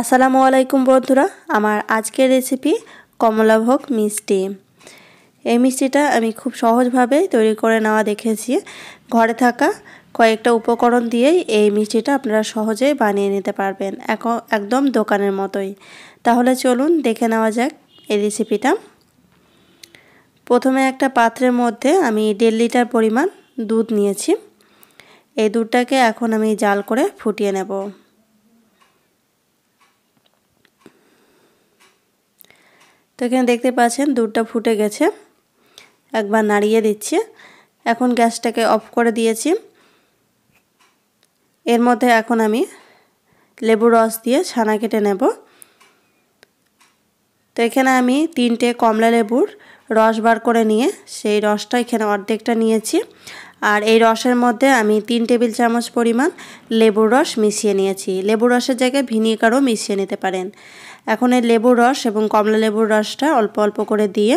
আসসালামু আলাইকুম বন্ধুরা আমার আজকের রেসিপি কমলাভোগ মিষ্টি এই মিষ্টিটা আমি খুব সহজভাবে তৈরি করে নেওয়া দেখেছি ঘরে থাকা কয়েকটা উপকরণ দিয়েই এই মিষ্টিটা আপনারা সহজেই বানিয়ে নিতে পারবেন একদম দোকানের মতোই তাহলে চলুন দেখে নেওয়া যাক এই রেসিপিটা প্রথমে একটা পাত্রের মধ্যে আমি দেড় লিটার পরিমাণ দুধ নিয়েছি এই দুধটাকে এখন আমি জাল করে ফুটিয়ে নেব তো এখানে দেখতে পাচ্ছেন দুধটা ফুটে গেছে একবার নাড়িয়ে দিচ্ছে এখন গ্যাসটাকে অফ করে দিয়েছি এর মধ্যে এখন আমি লেবু রস দিয়ে ছানা কেটে নেব তো এখানে আমি তিনটে কমলা লেবুর রস বার করে নিয়ে সেই রসটা এখানে অর্ধেকটা নিয়েছি আর এই রসের মধ্যে আমি তিন টেবিল চামচ পরিমাণ লেবুর রস মিশিয়ে নিয়েছি লেবুর রসের জায়গায় ভিনিগারও মিশিয়ে নিতে পারেন এখন এই লেবুর রস এবং কমলা লেবুর রসটা অল্প অল্প করে দিয়ে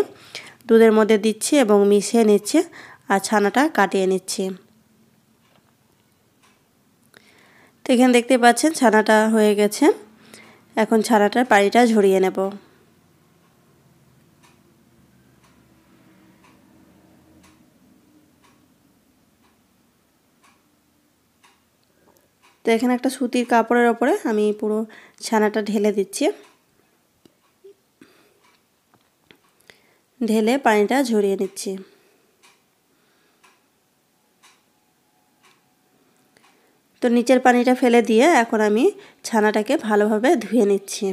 দুধের মধ্যে দিচ্ছি এবং মিশিয়ে নিচ্ছে আর ছানাটা কাটিয়ে নিচ্ছি তো এখানে দেখতে পাচ্ছেন ছানাটা হয়ে গেছে এখন ছানাটার পানিটা ঝরিয়ে নেব তো এখানে একটা সুতির কাপড়ের ওপরে আমি পুরো ছানাটা ঢেলে দিচ্ছি ঢেলে পানিটা ঝরিয়ে নিচ্ছি তো নিচের পানিটা ফেলে দিয়ে এখন আমি ছানাটাকে ভালোভাবে ধুয়ে নিচ্ছি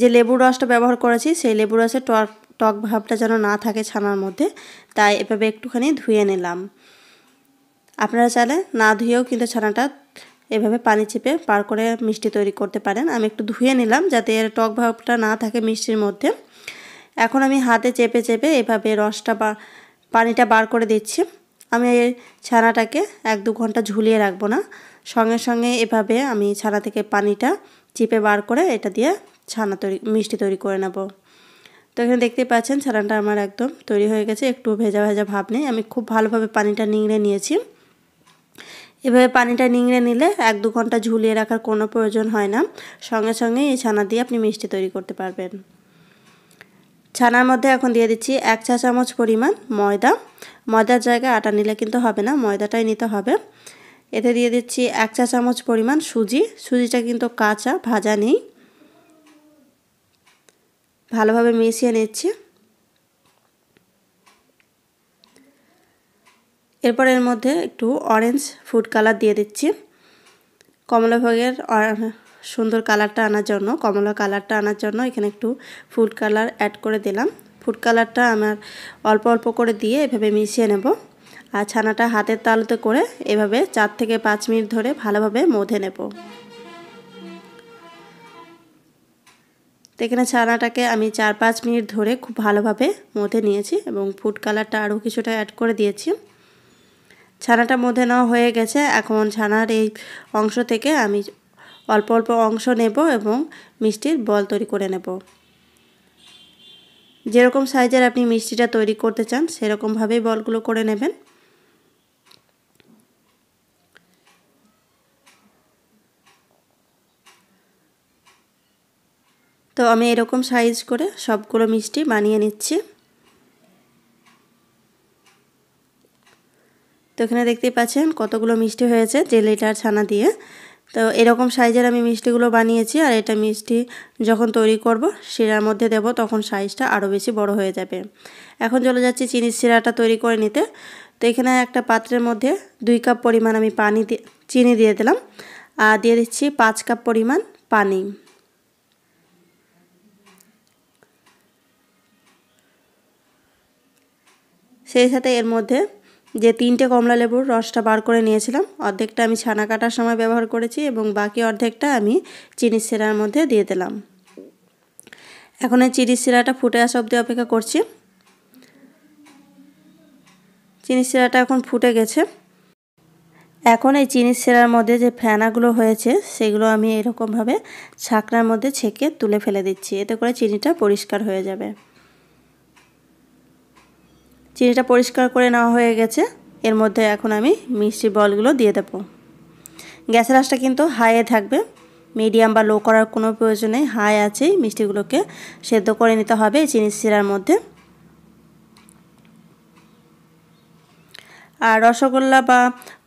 যে লেবু রসটা ব্যবহার করেছি সেই লেবু রসের টক টক ভাবটা যেন না থাকে ছানার মধ্যে তাই এভাবে একটুখানি ধুয়ে নিলাম আপনারা চাইলে না ধুয়েও কিন্তু ছানাটা এভাবে পানি চেপে পার করে মিষ্টি তৈরি করতে পারেন আমি একটু ধুয়ে নিলাম যাতে এর টক ভাবটা না থাকে মিষ্টির মধ্যে এখন আমি হাতে চেপে চেপে এভাবে রসটা বা পানিটা বার করে দিচ্ছি আমি এই ছানাটাকে এক দু ঘন্টা ঝুলিয়ে রাখবো না সঙ্গে সঙ্গে এভাবে আমি ছানা থেকে পানিটা চিপে বার করে এটা দিয়ে ছানা তৈরি মিষ্টি তৈরি করে নেব তো এখানে দেখতে পাচ্ছেন ছানাটা আমার একদম তৈরি হয়ে গেছে একটু ভেজা ভেজা ভাব নেই আমি খুব ভালোভাবে পানিটা নিংড়ে নিয়েছি এভাবে পানিটা নিংড়ে নিলে এক দু ঘন্টা ঝুলিয়ে রাখার কোনো প্রয়োজন হয় না সঙ্গে সঙ্গে এই ছানা দিয়ে আপনি মিষ্টি তৈরি করতে পারবেন ছানার মধ্যে এখন দিয়ে দিচ্ছি এক চা চামচ পরিমাণ ময়দা ময়দার জায়গায় আটা নিলে কিন্তু হবে না ময়দাটাই নিতে হবে এতে দিয়ে দিচ্ছি এক চা চামচ পরিমাণ সুজি সুজিটা কিন্তু কাঁচা ভাজা নেই ভালোভাবে মিশিয়ে নিচ্ছি এরপর এর মধ্যে একটু অরেঞ্জ ফুড কালার দিয়ে দিচ্ছি কমলাভোগের সুন্দর কালারটা আনার জন্য কমলা কালারটা আনার জন্য এখানে একটু ফুড কালার অ্যাড করে দিলাম ফুড কালারটা আমার অল্প অল্প করে দিয়ে এভাবে মিশিয়ে নেব আর ছানাটা হাতের তালুতে করে এভাবে চার থেকে পাঁচ মিনিট ধরে ভালোভাবে মধে নেব এখানে ছানাটাকে আমি চার পাঁচ মিনিট ধরে খুব ভালোভাবে মধে নিয়েছি এবং ফুড কালারটা আরও কিছুটা অ্যাড করে দিয়েছি ছানাটা মধ্যে নেওয়া হয়ে গেছে এখন ছানার এই অংশ থেকে আমি অল্প অল্প অংশ নেব এবং মিষ্টির বল তৈরি করে নেব যেরকম সাইজের আপনি মিষ্টিটা তৈরি করতে চান সেরকমভাবেই বলগুলো করে নেবেন তো আমি এরকম সাইজ করে সবগুলো মিষ্টি বানিয়ে নিচ্ছি তো এখানে দেখতে পাচ্ছেন কতগুলো মিষ্টি হয়েছে জেলিটার ছানা দিয়ে তো এরকম সাইজের আমি মিষ্টিগুলো বানিয়েছি আর এটা মিষ্টি যখন তৈরি করব শিরার মধ্যে দেব তখন সাইজটা আরও বেশি বড় হয়ে যাবে এখন চলে যাচ্ছি চিনির শিরাটা তৈরি করে নিতে তো এখানে একটা পাত্রের মধ্যে দুই কাপ পরিমাণ আমি পানি চিনি দিয়ে দিলাম আর দিয়ে দিচ্ছি পাঁচ কাপ পরিমাণ পানি সেই সাথে এর মধ্যে যে তিনটে কমলা লেবুর রসটা বার করে নিয়েছিলাম অর্ধেকটা আমি ছানা কাটার সময় ব্যবহার করেছি এবং বাকি অর্ধেকটা আমি চিনি সিরার মধ্যে দিয়ে দিলাম এখন এই চিনি সিরাটা ফুটে আসা অবধি অপেক্ষা করছি চিনি সিরাটা এখন ফুটে গেছে এখন এই চিনি সিরার মধ্যে যে ফেনাগুলো হয়েছে সেগুলো আমি এরকমভাবে ছাকনার মধ্যে ছেঁকে তুলে ফেলে দিচ্ছি এতে করে চিনিটা পরিষ্কার হয়ে যাবে চিনিটা পরিষ্কার করে নেওয়া হয়ে গেছে এর মধ্যে এখন আমি মিষ্টি বলগুলো দিয়ে দেবো গ্যাসের আঁচটা কিন্তু হাইয়ে থাকবে মিডিয়াম বা লো করার কোনো প্রয়োজন নেই হাই আছে মিষ্টিগুলোকে সেদ্ধ করে নিতে হবে চিনি সিরার মধ্যে আর রসগোল্লা বা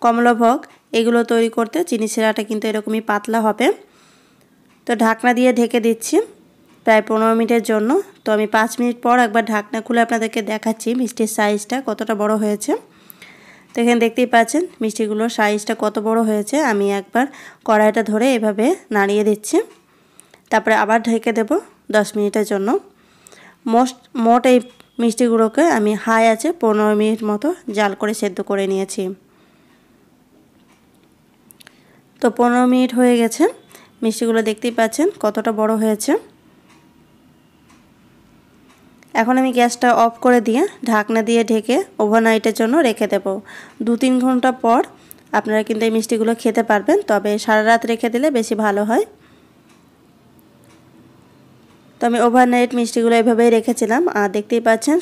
কমলাভোগ এগুলো তৈরি করতে চিনি সিরাটা কিন্তু এরকমই পাতলা হবে তো ঢাকনা দিয়ে ঢেকে দিচ্ছি প্রায় পনেরো মিনিটের জন্য তো আমি পাঁচ মিনিট পর একবার ঢাকনা খুলে আপনাদেরকে দেখাচ্ছি মিষ্টির সাইজটা কতটা বড় হয়েছে তো এখানে দেখতেই পাচ্ছেন মিষ্টিগুলোর সাইজটা কত বড় হয়েছে আমি একবার কড়াইটা ধরে এভাবে নাড়িয়ে দিচ্ছি তারপরে আবার ঢেকে দেব দশ মিনিটের জন্য মোস্ট মোট এই মিষ্টিগুলোকে আমি হাই আছে পনেরো মিনিট মতো জাল করে সেদ্ধ করে নিয়েছি তো পনেরো মিনিট হয়ে গেছে মিষ্টিগুলো দেখতেই পাচ্ছেন কতটা বড় হয়েছে এখন আমি গ্যাসটা অফ করে দিয়ে ঢাকনা দিয়ে ঢেকে ওভারনাইটের জন্য রেখে দেব দু তিন ঘন্টা পর আপনারা কিন্তু এই মিষ্টিগুলো খেতে পারবেন তবে সারা রাত রেখে দিলে বেশি ভালো হয় তো আমি ওভারনাইট মিষ্টিগুলো এভাবেই রেখেছিলাম আর দেখতেই পাচ্ছেন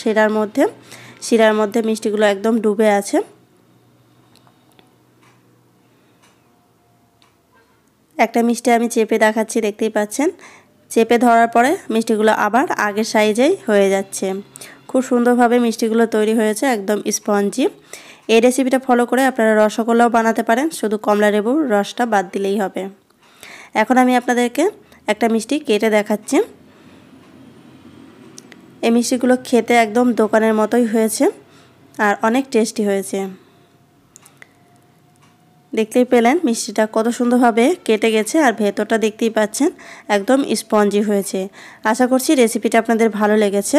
শিরার মধ্যে শিরার মধ্যে মিষ্টিগুলো একদম ডুবে আছে একটা মিষ্টি আমি চেপে দেখাচ্ছি দেখতেই পাচ্ছেন চেপে ধরার পরে মিষ্টিগুলো আবার আগের সাইজেই হয়ে যাচ্ছে খুব সুন্দরভাবে মিষ্টিগুলো তৈরি হয়েছে একদম স্পঞ্জি এই রেসিপিটা ফলো করে আপনারা রসগোল্লাও বানাতে পারেন শুধু কমলা লেবুর রসটা বাদ দিলেই হবে এখন আমি আপনাদেরকে একটা মিষ্টি কেটে দেখাচ্ছি এই মিষ্টিগুলো খেতে একদম দোকানের মতোই হয়েছে আর অনেক টেস্টি হয়েছে দেখতেই পেলেন মিষ্টিটা কত সুন্দরভাবে কেটে গেছে আর ভেতরটা দেখতেই পাচ্ছেন একদম স্পঞ্জি হয়েছে আশা করছি রেসিপিটা আপনাদের ভালো লেগেছে